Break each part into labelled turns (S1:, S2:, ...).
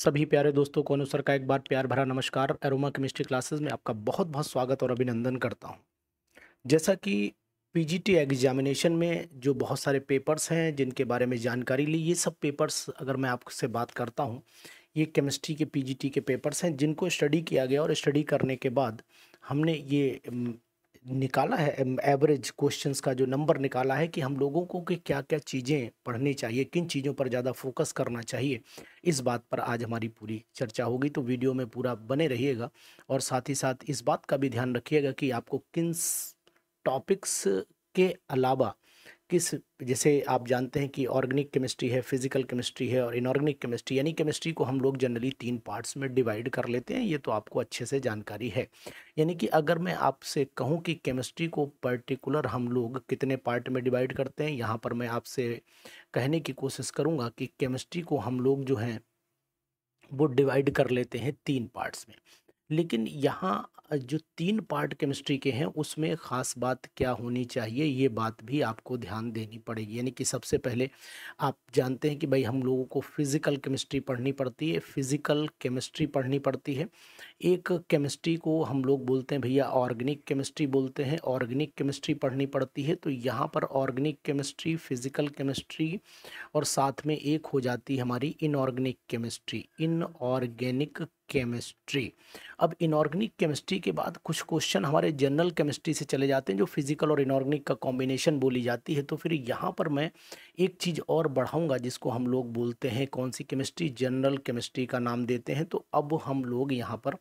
S1: सभी प्यारे दोस्तों को अनुसर का एक बार प्यार भरा नमस्कार एरोमा केमिस्ट्री क्लासेस में आपका बहुत बहुत स्वागत और अभिनंदन करता हूँ जैसा कि पीजीटी एग्जामिनेशन में जो बहुत सारे पेपर्स हैं जिनके बारे में जानकारी ली ये सब पेपर्स अगर मैं आपसे बात करता हूँ ये केमिस्ट्री के पीजीटी के पेपर्स हैं जिनको स्टडी किया गया और स्टडी करने के बाद हमने ये निकाला है एवरेज क्वेश्चंस का जो नंबर निकाला है कि हम लोगों को कि क्या क्या चीज़ें पढ़नी चाहिए किन चीज़ों पर ज़्यादा फोकस करना चाहिए इस बात पर आज हमारी पूरी चर्चा होगी तो वीडियो में पूरा बने रहिएगा और साथ ही साथ इस बात का भी ध्यान रखिएगा कि आपको किन टॉपिक्स के अलावा किस जैसे आप जानते हैं कि ऑर्गेनिक केमिस्ट्री है फिजिकल केमिस्ट्री है और इनऑर्गेनिक केमिस्ट्री यानी केमिस्ट्री को हम लोग जनरली तीन पार्ट्स में डिवाइड कर लेते हैं ये तो आपको अच्छे से जानकारी है यानी कि अगर मैं आपसे कहूँ कि केमिस्ट्री को पर्टिकुलर हम लोग कितने पार्ट में डिवाइड करते हैं यहाँ पर मैं आपसे कहने की कोशिश करूँगा कि केमिस्ट्री को हम लोग जो हैं वो डिवाइड कर लेते हैं तीन पार्ट्स में लेकिन यहाँ जो तीन पार्ट केमिस्ट्री के हैं उसमें ख़ास बात क्या होनी चाहिए ये बात भी आपको ध्यान देनी पड़ेगी यानी कि सबसे पहले आप जानते हैं कि भाई हम लोगों को फिज़िकल केमिस्ट्री पढ़नी पड़ती है फिज़िकल केमिस्ट्री पढ़नी पड़ती है एक केमिस्ट्री को हम लोग बोलते हैं भैया ऑर्गेनिक केमिस्ट्री बोलते हैं ऑर्गेनिक केमिस्ट्री पढ़नी पड़ती है तो यहाँ पर ऑर्गेनिक केमिस्ट्री फिज़िकल केमिस्ट्री और साथ में एक हो जाती है हमारी इनऑर्गेनिक केमिस्ट्री इनऑर्गेनिक केमिस्ट्री अब इनऑर्गेनिक केमिस्ट्री के बाद कुछ क्वेश्चन हमारे जनरल केमिस्ट्री से चले जाते हैं जो फिजिकल और इनऑर्गेनिक का कॉम्बिनेशन बोली जाती है तो फिर यहाँ पर मैं एक चीज़ और बढ़ाऊँगा जिसको हम लोग बोलते हैं कौन सी केमिस्ट्री जनरल केमिस्ट्री का नाम देते हैं तो अब हम लोग यहाँ पर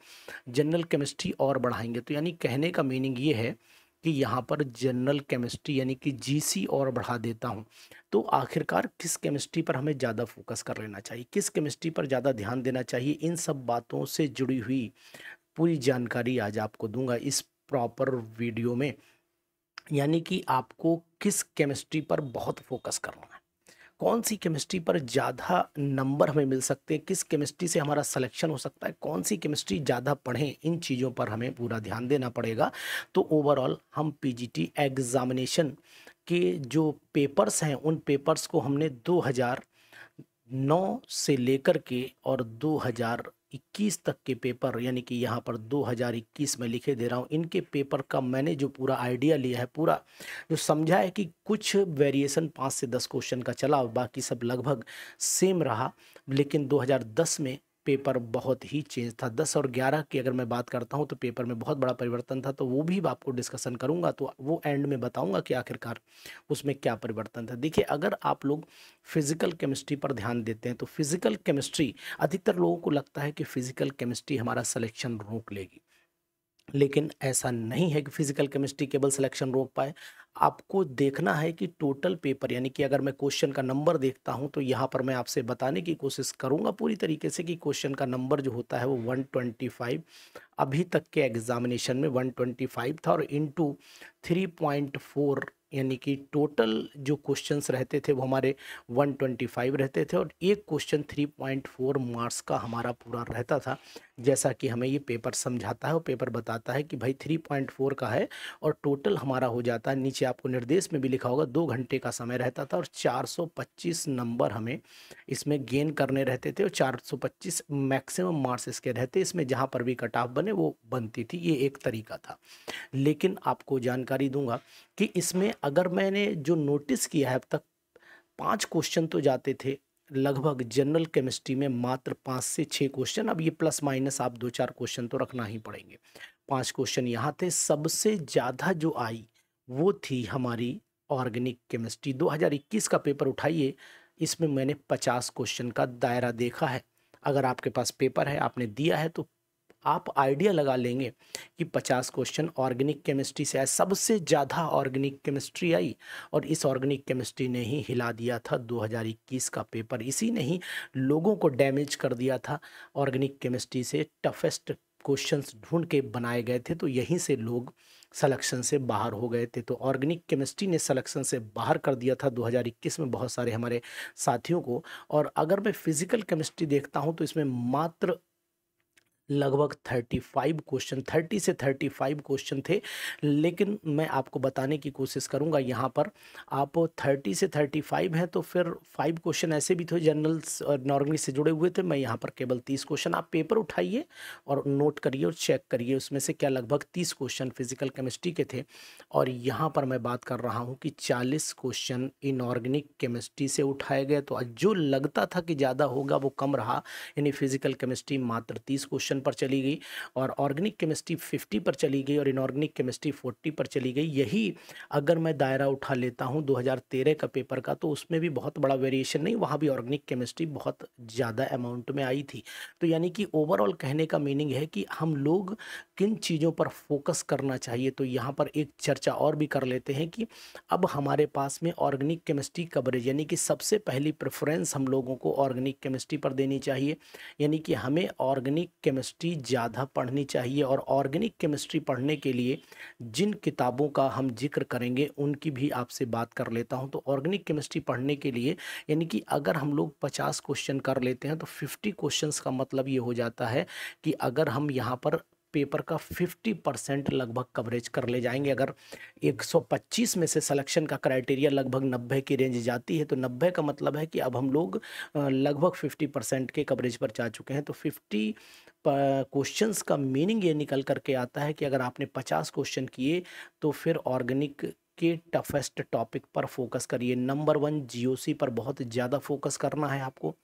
S1: जनरल केमिस्ट्री और बढ़ाएंगे तो यानी कहने का मीनिंग ये है कि यहाँ पर जनरल केमिस्ट्री यानी कि जीसी और बढ़ा देता हूँ तो आखिरकार किस केमिस्ट्री पर हमें ज़्यादा फोकस कर लेना चाहिए किस केमिस्ट्री पर ज़्यादा ध्यान देना चाहिए इन सब बातों से जुड़ी हुई पूरी जानकारी आज आपको दूंगा इस प्रॉपर वीडियो में यानी कि आपको किस केमिस्ट्री पर बहुत फोकस करना है कौन सी केमिस्ट्री पर ज़्यादा नंबर हमें मिल सकते हैं किस केमिस्ट्री से हमारा सिलेक्शन हो सकता है कौन सी केमिस्ट्री ज़्यादा पढ़ें इन चीज़ों पर हमें पूरा ध्यान देना पड़ेगा तो ओवरऑल हम पी एग्ज़ामिनेशन के जो पेपर्स हैं उन पेपर्स को हमने दो नौ से लेकर के और हज़ार इक्कीस तक के पेपर यानी कि यहाँ पर 2021 में लिखे दे रहा हूँ इनके पेपर का मैंने जो पूरा आइडिया लिया है पूरा जो समझा है कि कुछ वेरिएशन पाँच से दस क्वेश्चन का चला बाकी सब लगभग सेम रहा लेकिन 2010 में पेपर बहुत ही चेंज था दस और ग्यारह की अगर मैं बात करता हूँ तो पेपर में बहुत बड़ा परिवर्तन था तो वो भी आपको डिस्कशन करूँगा तो वो एंड में बताऊँगा कि आखिरकार उसमें क्या परिवर्तन था देखिए अगर आप लोग फिज़िकल केमिस्ट्री पर ध्यान देते हैं तो फिज़िकल केमिस्ट्री अधिकतर लोगों को लगता है कि फ़िज़िकल केमिस्ट्री हमारा सलेक्शन रोक लेगी लेकिन ऐसा नहीं है कि फिजिकल केमिस्ट्री केवल सिलेक्शन रोक पाए आपको देखना है कि टोटल पेपर यानी कि अगर मैं क्वेश्चन का नंबर देखता हूं तो यहाँ पर मैं आपसे बताने की कोशिश करूंगा पूरी तरीके से कि क्वेश्चन का नंबर जो होता है वो 125 अभी तक के एग्जामिनेशन में 125 था और इनटू 3.4 यानी कि टोटल जो क्वेश्चंस रहते थे वो हमारे 125 रहते थे और एक क्वेश्चन 3.4 मार्क्स का हमारा पूरा रहता था जैसा कि हमें ये पेपर समझाता है और पेपर बताता है कि भाई थ्री पॉइंट फोर का है और टोटल हमारा हो जाता है नीचे आपको निर्देश में भी लिखा होगा दो घंटे का समय रहता था और चार सौ पच्चीस नंबर हमें इसमें गेन करने रहते थे और चार सौ पच्चीस मैक्सिमम मार्क्स इसके रहते इसमें जहाँ पर भी कट ऑफ बने वो बनती थी ये एक तरीका था लेकिन आपको जानकारी दूंगा कि इसमें अगर मैंने जो नोटिस किया है अब तक पाँच क्वेश्चन तो जाते थे लगभग जनरल केमिस्ट्री में मात्र पाँच से छः क्वेश्चन अब ये प्लस माइनस आप दो चार क्वेश्चन तो रखना ही पड़ेंगे पांच क्वेश्चन यहाँ थे सबसे ज़्यादा जो आई वो थी हमारी ऑर्गेनिक केमिस्ट्री 2021 का पेपर उठाइए इसमें मैंने 50 क्वेश्चन का दायरा देखा है अगर आपके पास पेपर है आपने दिया है तो आप आइडिया लगा लेंगे कि 50 क्वेश्चन ऑर्गेनिक केमिस्ट्री से आए सबसे ज़्यादा ऑर्गेनिक केमिस्ट्री आई और इस ऑर्गेनिक केमिस्ट्री ने ही हिला दिया था 2021 का पेपर इसी ने ही लोगों को डैमेज कर दिया था ऑर्गेनिक केमिस्ट्री से टफेस्ट क्वेश्चंस ढूंढ के बनाए गए थे तो यहीं से लोग सलेक्शन से बाहर हो गए थे तो ऑर्गेनिक केमिस्ट्री ने सलेक्शन से बाहर कर दिया था 2021 में बहुत सारे हमारे साथियों को और अगर मैं फिज़िकल केमिस्ट्री देखता हूँ तो इसमें मात्र लगभग 35 क्वेश्चन 30 से 35 क्वेश्चन थे लेकिन मैं आपको बताने की कोशिश करूंगा यहाँ पर आप 30 से 35 हैं तो फिर फाइव क्वेश्चन ऐसे भी थे जनरल्स और नॉर्मली से जुड़े हुए थे मैं यहाँ पर केवल 30 क्वेश्चन आप पेपर उठाइए और नोट करिए और चेक करिए उसमें से क्या लगभग 30 क्वेश्चन फिजिकल केमिस्ट्री के थे और यहाँ पर मैं बात कर रहा हूँ कि चालीस क्वेश्चन इनऑर्गेनिक केमिस्ट्री से उठाए गए तो जो लगता था कि ज़्यादा होगा वो कम रहा यानी फिजिकल केमिस्ट्री मात्र तीस क्वेश्चन टेन पर चली गई और ऑर्गेनिक केमिस्ट्री फिफ्टी पर चली गई और इनऑर्गेनिक केमिस्ट्री फोर्टी पर चली गई यही अगर मैं दायरा उठा लेता हूँ दो का पेपर का तो उसमें भी बहुत बड़ा वेरिएशन नहीं वहाँ भी ऑर्गेनिक केमिस्ट्री बहुत ज़्यादा अमाउंट में आई थी तो यानी कि ओवरऑल कहने का मीनिंग है कि हम लोग किन चीज़ों पर फोकस करना चाहिए तो यहाँ पर एक चर्चा और भी कर लेते हैं कि अब हमारे पास में ऑर्गेनिक केमिस्ट्री कवरेज यानी कि सबसे पहली प्रेफरेंस हम लोगों को ऑर्गेनिक केमिस्ट्री पर देनी चाहिए यानी कि हमें ऑर्गेनिक केमिस्ट्री केमिस्ट्री ज़्यादा पढ़नी चाहिए और ऑर्गेनिक केमिस्ट्री पढ़ने के लिए जिन किताबों का हम जिक्र करेंगे उनकी भी आपसे बात कर लेता हूं तो ऑर्गेनिक केमिस्ट्री पढ़ने के लिए यानी कि अगर हम लोग पचास क्वेश्चन कर लेते हैं तो फिफ्टी क्वेश्चन का मतलब ये हो जाता है कि अगर हम यहाँ पर पेपर का 50 परसेंट लगभग कवरेज कर ले जाएंगे अगर 125 में से सिलेक्शन का क्राइटेरिया लगभग 90 की रेंज जाती है तो 90 का मतलब है कि अब हम लोग लगभग 50 परसेंट के कवरेज पर जा चुके हैं तो 50 क्वेश्चंस का मीनिंग ये निकल करके आता है कि अगर आपने 50 क्वेश्चन किए तो फिर ऑर्गेनिक के टफेस्ट टॉपिक पर फोकस करिए नंबर वन जीओसी पर बहुत ज़्यादा फोकस करना है आपको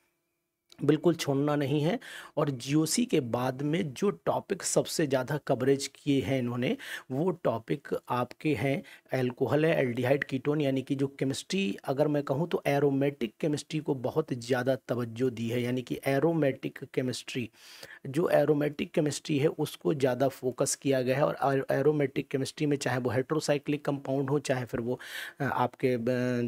S1: बिल्कुल छोड़ना नहीं है और जीओसी के बाद में जो टॉपिक सबसे ज़्यादा कवरेज किए हैं इन्होंने वो टॉपिक आपके हैं एल्कोहल है एल्डिहाइड कीटोन यानी कि जो केमिस्ट्री अगर मैं कहूँ तो एरोमेटिक केमिस्ट्री को बहुत ज़्यादा तवज्जो दी है यानी कि एरोमेटिक केमिस्ट्री जो एरोमेटिक केमिस्ट्री है उसको ज़्यादा फोकस किया गया है और एरोमेटिक केमिस्ट्री में चाहे वो हेट्रोसाइक्लिक कंपाउंड हो चाहे फिर वो आपके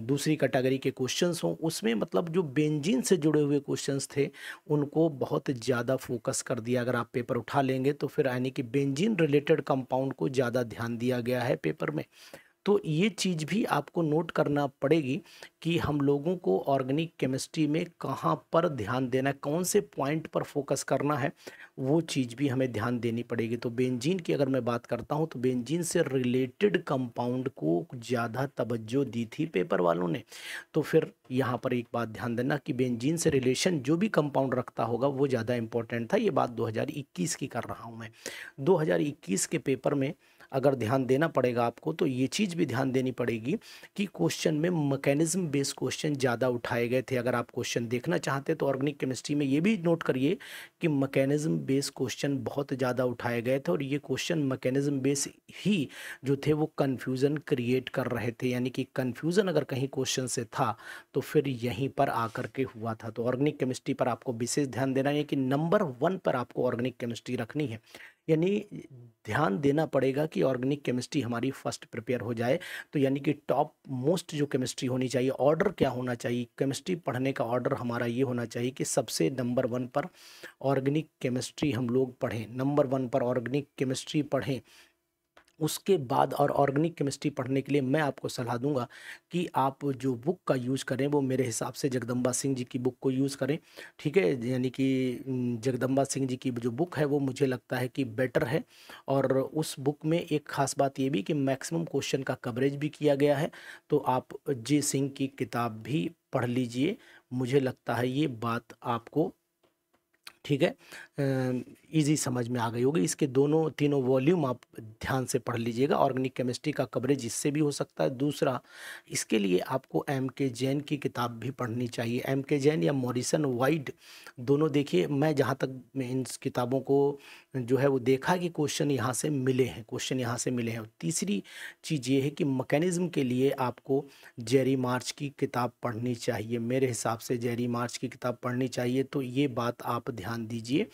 S1: दूसरी कैटेगरी के क्वेश्चन हों उसमें मतलब जो बेंजिन से जुड़े हुए क्वेश्चन थे थे उनको बहुत ज़्यादा फोकस कर दिया अगर आप पेपर उठा लेंगे तो फिर यानी कि बेंजीन रिलेटेड कंपाउंड को ज़्यादा ध्यान दिया गया है पेपर में तो ये चीज़ भी आपको नोट करना पड़ेगी कि हम लोगों को ऑर्गेनिक केमिस्ट्री में कहाँ पर ध्यान देना है कौन से पॉइंट पर फोकस करना है वो चीज़ भी हमें ध्यान देनी पड़ेगी तो बेंजीन की अगर मैं बात करता हूँ तो बेंजीन से रिलेटेड कंपाउंड को ज़्यादा तवज्जो दी थी पेपर वालों ने तो फिर यहाँ पर एक बात ध्यान देना कि बेंजीन से रिलेशन जो भी कंपाउंड रखता होगा वो ज़्यादा इंपॉर्टेंट था ये बात 2021 की कर रहा हूँ मैं 2021 के पेपर में अगर ध्यान देना पड़ेगा आपको तो ये चीज़ भी ध्यान देनी पड़ेगी कि क्वेश्चन में मकैनिज्म बेस्ड क्वेश्चन ज़्यादा उठाए गए थे अगर आप क्वेश्चन देखना चाहते तो ऑर्गेनिक केमिस्ट्री में ये भी नोट करिए कि मकैनिज्म बेस्ड क्वेश्चन बहुत ज़्यादा उठाए गए थे और ये क्वेश्चन मकैनिज्म बेस ही जो थे वो कन्फ्यूज़न क्रिएट कर रहे थे यानी कि कन्फ्यूज़न अगर कहीं क्वेश्चन से था तो फिर यहीं पर आकर के हुआ था तो ऑर्गेनिक केमिस्ट्री पर आपको विशेष ध्यान देना है कि नंबर वन पर आपको ऑर्गेनिक केमिस्ट्री रखनी है यानी ध्यान देना पड़ेगा कि ऑर्गेनिक केमिस्ट्री हमारी फर्स्ट प्रिपेयर हो जाए तो यानी कि टॉप मोस्ट जो केमिस्ट्री होनी चाहिए ऑर्डर क्या होना चाहिए केमिस्ट्री पढ़ने का ऑर्डर हमारा ये होना चाहिए कि सबसे नंबर वन पर ऑर्गेनिक केमिस्ट्री हम लोग पढ़ें नंबर वन पर ऑर्गेनिक केमिस्ट्री पढ़ें उसके बाद और ऑर्गेनिक केमिस्ट्री पढ़ने के लिए मैं आपको सलाह दूंगा कि आप जो बुक का यूज़ करें वो मेरे हिसाब से जगदम्बा सिंह जी की बुक को यूज़ करें ठीक है यानी कि जगदम्बा सिंह जी की जो बुक है वो मुझे लगता है कि बेटर है और उस बुक में एक ख़ास बात ये भी कि मैक्सिमम क्वेश्चन का कवरेज भी किया गया है तो आप जे सिंह की किताब भी पढ़ लीजिए मुझे लगता है ये बात आपको ठीक है इजी समझ में आ गई होगी इसके दोनों तीनों वॉल्यूम आप ध्यान से पढ़ लीजिएगा ऑर्गेनिक केमिस्ट्री का कवरेज इससे भी हो सकता है दूसरा इसके लिए आपको एम के जैन की किताब भी पढ़नी चाहिए एम के जैन या मॉरिसन वाइड दोनों देखिए मैं जहाँ तक इन किताबों को जो है वो देखा कि क्वेश्चन यहाँ से मिले हैं क्वेश्चन यहाँ से मिले हैं तीसरी चीज़ ये है कि मकैनिज़्म के लिए आपको जेरी मार्च की किताब पढ़नी चाहिए मेरे हिसाब से जेरी मार्च की किताब पढ़नी चाहिए तो ये बात आप ध्यान ध्यान दीजिए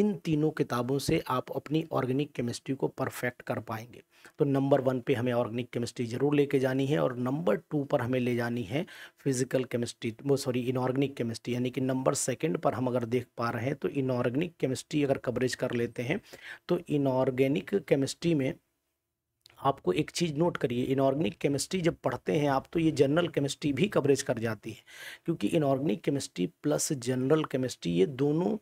S1: इन तीनों किताबों से आप अपनी ऑर्गेनिक केमिस्ट्री को परफेक्ट कर पाएंगे तो नंबर वन पे हमें ऑर्गेनिक केमिस्ट्री ज़रूर लेके जानी है और नंबर टू पर हमें ले जानी है फिजिकल केमिस्ट्री वो सॉरी इनऑर्गेनिक केमिस्ट्री यानी कि नंबर सेकंड पर हम अगर देख पा रहे हैं तो इनऑर्गेनिक केमिस्ट्री अगर कवरेज कर लेते हैं तो इनऑर्गेनिक केमिस्ट्री में आपको एक चीज़ नोट करिए इनऑर्गेनिक केमिस्ट्री जब पढ़ते हैं आप तो ये जनरल केमिस्ट्री भी कवरेज कर जाती है क्योंकि inorganic chemistry plus general chemistry ये दोनों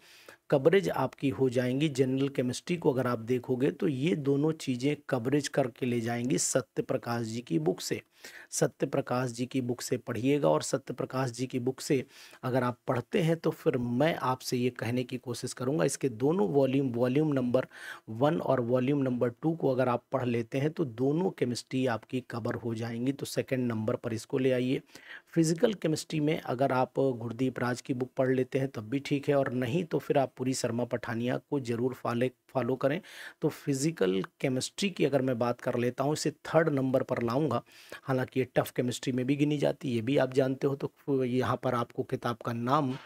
S1: कवरेज आपकी हो जाएंगी जनरल केमिस्ट्री को अगर आप देखोगे तो ये दोनों चीज़ें कवरेज करके ले जाएंगी सत्य प्रकाश जी की बुक से सत्य प्रकाश जी की बुक से पढ़िएगा और सत्य प्रकाश जी की बुक से अगर आप पढ़ते हैं तो फिर मैं आपसे ये कहने की कोशिश करूँगा इसके दोनों वॉल्यूम वॉल्यूम नंबर वन और वॉल्यूम नंबर टू को अगर आप पढ़ लेते हैं तो दोनों केमिस्ट्री आपकी कवर हो जाएंगी तो सेकेंड नंबर पर इसको ले आइए फिज़िकल केमिस्ट्री में अगर आप गुरदीप राज की बुक पढ़ लेते हैं तब भी ठीक है और नहीं तो फिर आप पूरी शर्मा पठानिया को ज़रूर फॉले फॉलो करें तो फिज़िकल केमिस्ट्री की अगर मैं बात कर लेता हूँ इसे थर्ड नंबर पर लाऊंगा हालांकि ये टफ़ केमिस्ट्री में भी गिनी जाती है ये भी आप जानते हो तो यहाँ पर आपको किताब का नाम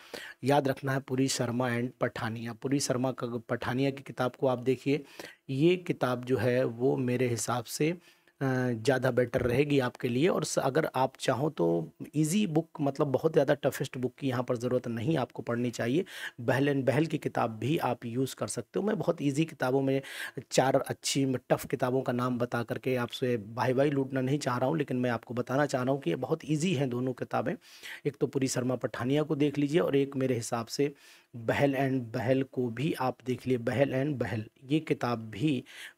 S1: याद रखना है पूरी शर्मा एंड पठानिया पुरी शर्मा का पठानिया की किताब को आप देखिए ये किताब जो है वो मेरे हिसाब से ज़्यादा बेटर रहेगी आपके लिए और अगर आप चाहो तो ईजी बुक मतलब बहुत ज़्यादा टफेस्ट बुक की यहाँ पर ज़रूरत नहीं आपको पढ़नी चाहिए बहल एंड बहल की किताब भी आप यूज़ कर सकते हो मैं बहुत ईजी किताबों में चार अच्छी टफ़ किताबों का नाम बता करके आपसे भाई भाई लूटना नहीं चाह रहा हूँ लेकिन मैं आपको बताना चाह रहा हूँ कि ये बहुत ईजी हैं दोनों किताबें एक तो पूरी शर्मा पठानिया को देख लीजिए और एक मेरे हिसाब से बहल एंड बहल को भी आप देख लिए बहल एंड बहल ये किताब भी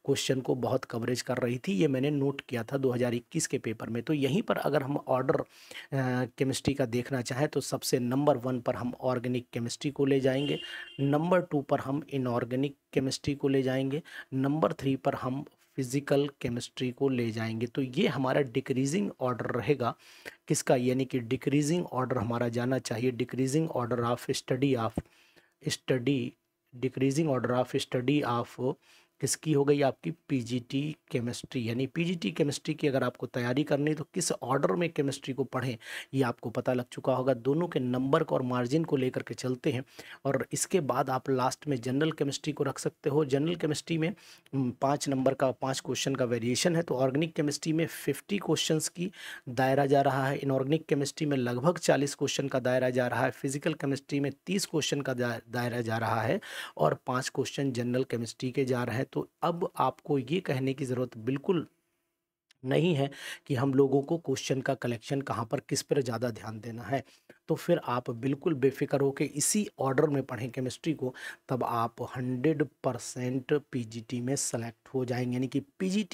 S1: क्वेश्चन को बहुत कवरेज कर रही थी ये मैंने नोट किया था 2021 के पेपर में तो यहीं पर अगर हम ऑर्डर केमिस्ट्री का देखना चाहें तो सबसे नंबर वन पर हम ऑर्गेनिक केमिस्ट्री को ले जाएंगे नंबर टू पर हम इनऑर्गेनिक केमिस्ट्री को ले जाएंगे नंबर थ्री पर हम फिज़िकल केमिस्ट्री को ले जाएंगे तो ये हमारा डिक्रीजिंग ऑर्डर रहेगा किसका यानी कि डिक्रीजिंग ऑर्डर हमारा जाना चाहिए decreasing order of study of study decreasing order of study of किसकी हो गई आपकी पीजीटी केमिस्ट्री यानी पीजीटी केमिस्ट्री की अगर आपको तैयारी करनी तो किस ऑर्डर में केमिस्ट्री को पढ़ें ये आपको पता लग चुका होगा दोनों के नंबर को और मार्जिन को लेकर के चलते हैं और इसके बाद आप लास्ट में जनरल केमिस्ट्री को रख सकते हो जनरल केमिस्ट्री में पाँच नंबर का पाँच क्वेश्चन का वेरिएशन है तो ऑर्गेनिक केमिस्ट्री में फिफ्टी क्वेश्चन की दायरा जा रहा है इनऑर्गेनिक केमिस्ट्री में लगभग चालीस क्वेश्चन का दायरा जा रहा है फिजिकल केमिस्ट्री में तीस क्वेश्चन का दायरा जा रहा है और पाँच क्वेश्चन जनरल केमिस्ट्री के जा रहे हैं तो अब आपको ये कहने की ज़रूरत बिल्कुल नहीं है कि हम लोगों को क्वेश्चन का कलेक्शन कहाँ पर किस पर ज़्यादा ध्यान देना है तो फिर आप बिल्कुल बेफिक्र होकर इसी ऑर्डर में पढ़ें केमिस्ट्री को तब आप हंड्रेड परसेंट पी में सेलेक्ट हो जाएंगे यानी कि पी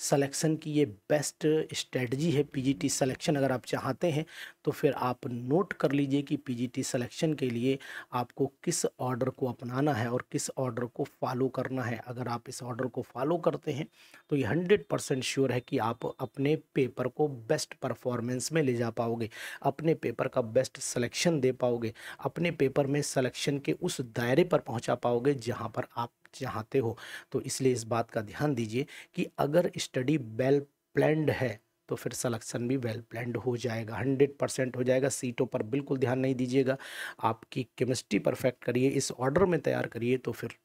S1: सिलेक्शन की ये बेस्ट स्ट्रेटजी है पी सिलेक्शन अगर आप चाहते हैं तो फिर आप नोट कर लीजिए कि पी सिलेक्शन के लिए आपको किस ऑर्डर को अपनाना है और किस ऑर्डर को फॉलो करना है अगर आप इस ऑर्डर को फॉलो करते हैं तो ये हंड्रेड परसेंट श्योर है कि आप अपने पेपर को बेस्ट परफॉर्मेंस में ले जा पाओगे अपने पेपर का बेस्ट बेस्ट सिलेक्शन दे पाओगे अपने पेपर में सिलेक्शन के उस दायरे पर पहुंचा पाओगे जहां पर आप चाहते हो तो इसलिए इस बात का ध्यान दीजिए कि अगर स्टडी वेल प्लैंड है तो फिर सिलेक्शन भी वेल प्लैंड हो जाएगा हंड्रेड परसेंट हो जाएगा सीटों पर बिल्कुल ध्यान नहीं दीजिएगा आपकी केमिस्ट्री परफेक्ट करिए इस ऑर्डर में तैयार करिए तो फिर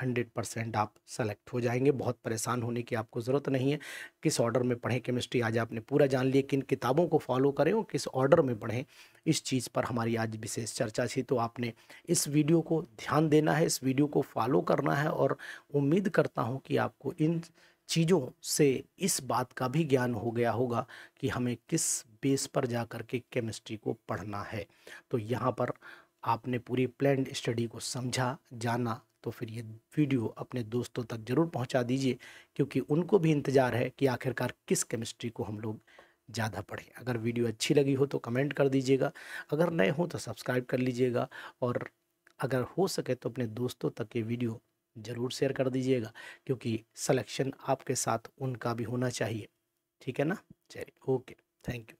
S1: हंड्रेड परसेंट आप सेलेक्ट हो जाएंगे बहुत परेशान होने की आपको ज़रूरत नहीं है किस ऑर्डर में पढ़ें केमिस्ट्री आज आपने पूरा जान लिया किन किताबों को फॉलो करें और किस ऑर्डर में पढ़ें इस चीज़ पर हमारी आज विशेष चर्चा थी तो आपने इस वीडियो को ध्यान देना है इस वीडियो को फॉलो करना है और उम्मीद करता हूँ कि आपको इन चीज़ों से इस बात का भी ज्ञान हो गया होगा कि हमें किस बेस पर जा कर के केमिस्ट्री को पढ़ना है तो यहाँ पर आपने पूरी प्लैंड स्टडी को समझा जाना तो फिर ये वीडियो अपने दोस्तों तक ज़रूर पहुंचा दीजिए क्योंकि उनको भी इंतज़ार है कि आखिरकार किस केमिस्ट्री को हम लोग ज़्यादा पढ़ें अगर वीडियो अच्छी लगी हो तो कमेंट कर दीजिएगा अगर नए हो तो सब्सक्राइब कर लीजिएगा और अगर हो सके तो अपने दोस्तों तक ये वीडियो ज़रूर शेयर कर दीजिएगा क्योंकि सलेक्शन आपके साथ उनका भी होना चाहिए ठीक है ना चलिए ओके थैंक यू